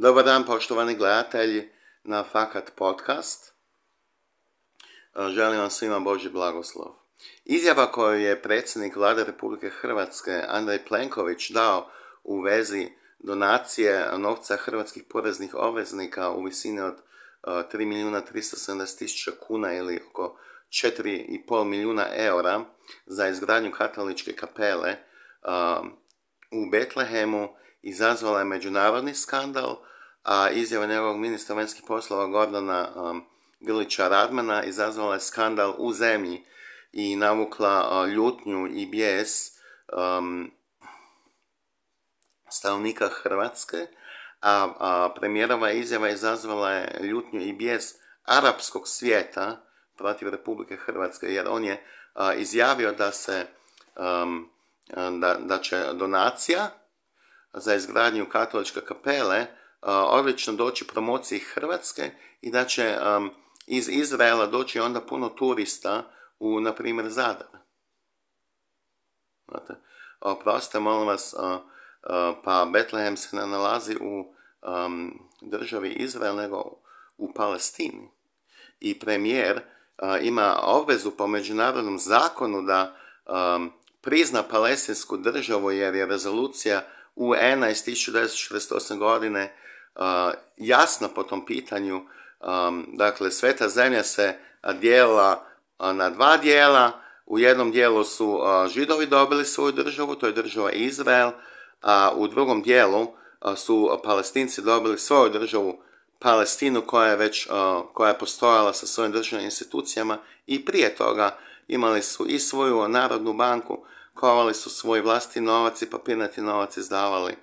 Dobar dan, poštovani gledatelji na Fakat podcast. Eh, želim vam svima Boži blagoslov. Izjava koju je predsjednik vlade Republike Hrvatske Andrej Plenković dao u vezi donacije novca hrvatskih poreznih obveznika u visini od 3 eh, milijuna 370 tisuća kuna ili oko 4,5 milijuna eura za izgradnju katoličke kapele eh, u Betlehemu izazvala je međunarodni skandal, a izjava njegovog ministra vanjskih poslova Gordona um, Grlića Radmana izazvala je skandal u zemlji i navukla uh, ljutnju i bijes um, Hrvatske, a, premijerova izjava izazvala je ljutnju i bijes arapskog svijeta protiv Republike Hrvatske, jer on je uh, izjavio da se um, da će donacija za izgradnju katoličke kapele e, odlično doći promociji Hrvatske i da će iz Izraela doći onda puno turista u, na primjer, Zadar. Znate, molim vas, e, e, pa Betlehem se ne nalazi u državi Izrael, nego u Palestini. I premijer ima obvezu po međunarodnom zakonu da prizna palestinsku državu jer je rezolucija UN-a iz 1948. godine jasno po tom pitanju. Dakle, sveta zemlja se dijela na dva dijela. U jednom dijelu su židovi dobili svoju državu, to je država Izrael, a u drugom dijelu su palestinci dobili svoju državu Palestinu koja je već koja je postojala sa svojim državnim institucijama i prije toga imali su i svoju narodnu banku kovali su svoj vlasti novac i papirnati novac izdavali,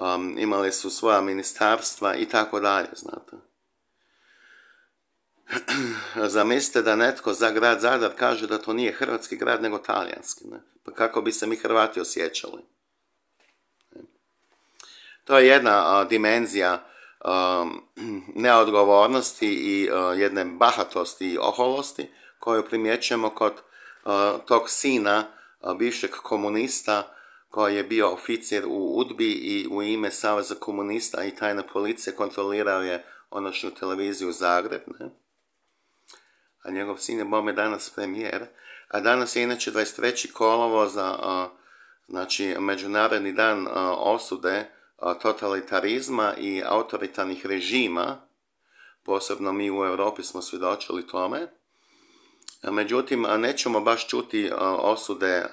um, imali su svoja ministarstva i tako dalje, znate. Zamislite da netko za grad Zadar kaže da to nije hrvatski grad, nego talijanski. Pa kako bi se mi Hrvati osjećali? To je jedna dimenzija um, neodgovornosti i jedne bahatosti i oholosti koju primjećujemo kod tog sina bivšeg komunista koji je bio oficir u Udbi i u ime Saveza komunista i tajne policije kontrolirao je onošnju televiziju Zagreb. Ne? A njegov sin je bome danas premijer. A danas je inače 23. kolovo za znači, Međunarodni dan osude totalitarizma i autoritarnih režima. Posebno mi u Europi smo svjedočili tome. Međutim, nećemo baš čuti osude,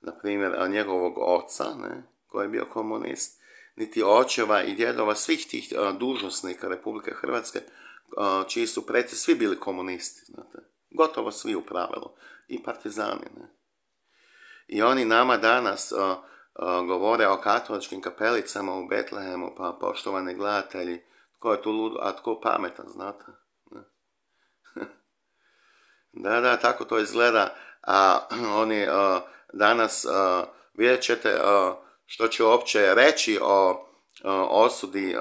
na primjer, njegovog oca, ne, koji je bio komunist, niti očeva i djedova svih tih dužnosnika Republike Hrvatske, čiji su preci svi bili komunisti, znate. Gotovo svi u pravilu. I partizani, ne. I oni nama danas govore o katoličkim kapelicama u Betlehemu, pa poštovani gledatelji, tko je tu lud, a tko pametan, znate. Da, da, tako to izgleda. A, oni danas vidjet ćete što će uopće reći o osudi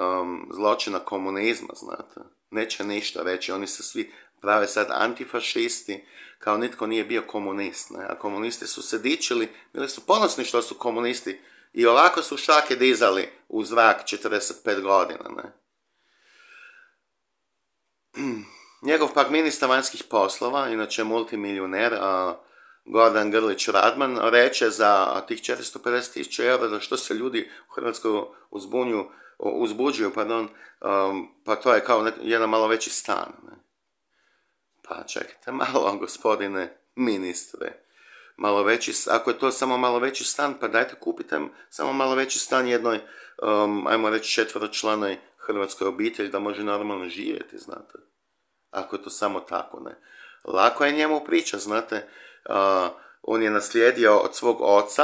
zločina komunizma, znate. Neće ništa reći, oni se svi prave sad antifašisti, kao nitko nije bio komunist, ne? a komunisti su se dičili, bili su ponosni što su komunisti i ovako su šake dizali u zrak 45 godina. Ne? Njegov pak ministar vanjskih poslova, inače multimilioner, Gordan Grlić Radman, reče za tih 450.000 eura da što se ljudi u Hrvatskoj uzbunju, uzbuđuju, pardon, um, pa to je kao jedan malo veći stan. Pa čekajte malo, gospodine ministre. Malo veći, ako je to samo malo veći stan, pa dajte kupite samo malo veći stan jednoj, um, ajmo reći, četvročlanoj hrvatskoj obitelji da može normalno živjeti, znate ako je to samo tako, ne. Lako je njemu priča, znate, on je naslijedio od svog oca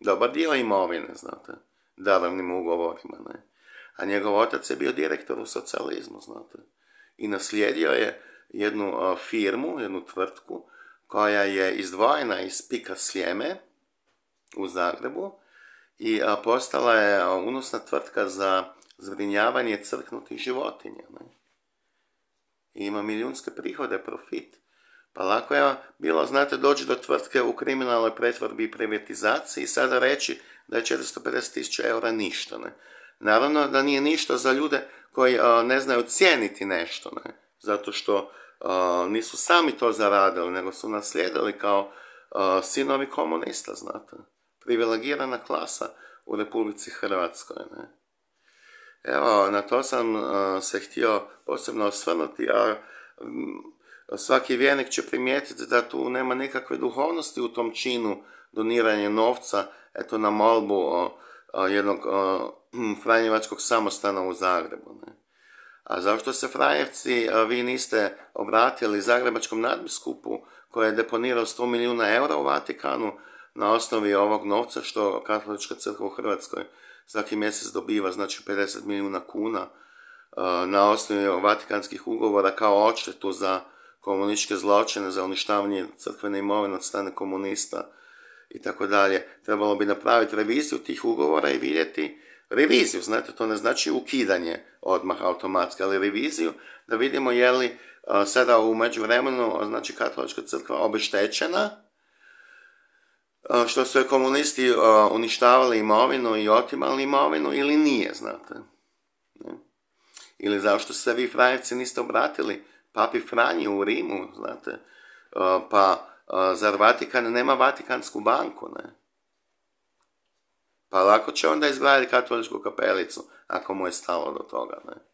dobar dio imovine, znate, darovnim ugovorima, ne. A njegov otac je bio direktor u socijalizmu, znate. I naslijedio je jednu firmu, jednu tvrtku, koja je izdvojena iz Pika Sljeme u Zagrebu i postala je unosna tvrtka za zbrinjavanje crknutih životinja, ne i ima milijunske prihode, profit. Pa lako je bilo, znate, doći do tvrtke u kriminalnoj pretvorbi i privatizaciji i sada reći da je 450.000 eura ništa. Ne? Naravno da nije ništa za ljude koji ne znaju cijeniti nešto, ne? zato što nisu sami to zaradili, nego su naslijedili kao sinovi komunista, znate. Privilegirana klasa u Republici Hrvatskoj. Ne? Evo, na to sam e, se htio posebno osvrnuti, a svaki vjernik će primijetiti da tu nema nikakve duhovnosti u tom činu doniranja novca, eto na molbu jednog franjevačkog samostana u Zagrebu. A zašto se Frajevci, e, vi niste obratili Zagrebačkom nadbiskupu koji je deponirao 100 milijuna eura u Vatikanu na osnovi ovog novca što Katolička crkva u Hrvatskoj svaki mjesec dobiva znači 50 milijuna kuna e, na osnovi vatikanskih ugovora kao očetu za komunističke zločine, za uništavanje crkvene imovine od strane komunista i tako dalje. Trebalo bi napraviti reviziju tih ugovora i vidjeti reviziju, znate, to ne znači ukidanje odmah automatske, ali reviziju da vidimo je li e, sada u međuvremenu, znači katolička crkva obeštećena što su je komunisti uništavali imovinu i otimali imovinu ili nije, znate. Ili zašto se vi Franjevci niste obratili papi Franji u Rimu, znate, pa zar Vatikan nema Vatikansku banku, ne? Pa lako će onda izgraditi katoličku kapelicu, ako mu je stalo do toga, ne?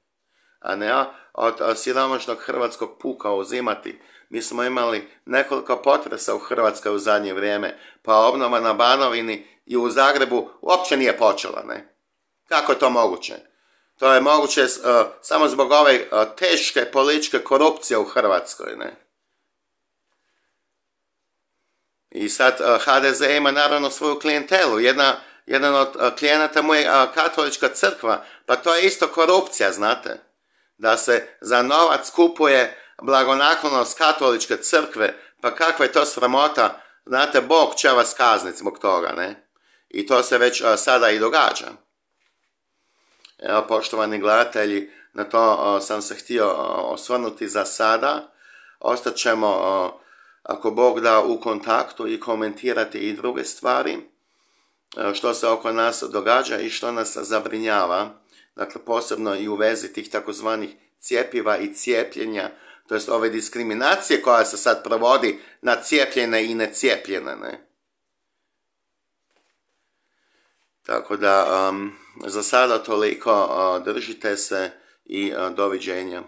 a ne od siromašnog hrvatskog puka uzimati. Mi smo imali nekoliko potresa u Hrvatskoj u zadnje vrijeme, pa obnova na Banovini i u Zagrebu uopće nije počela, ne? Kako je to moguće? To je moguće e, samo zbog ove e, teške političke korupcije u Hrvatskoj, ne? I sad uh, e, HDZ ima naravno svoju klijentelu. Jedna, jedan od klijenata mu je katolička crkva, pa to je isto korupcija, znate? da se za novac kupuje blagonaklonost katoličke crkve, pa kakva je to sramota, znate, Bog će vas kazniti zbog toga, ne? I to se već sada i događa. Evo, poštovani gledatelji, na to sam se htio osvrnuti za sada. Ostaćemo, ako Bog da, u kontaktu i komentirati i druge stvari što se oko nas događa i što nas zabrinjava dakle posebno i u vezi tih takozvanih cijepiva i cijepljenja, to jest ove diskriminacije koja se sad provodi na cijepljene i necijepljene, ne? Tako da, um, za sada toliko, uh, držite se i uh, doviđenja.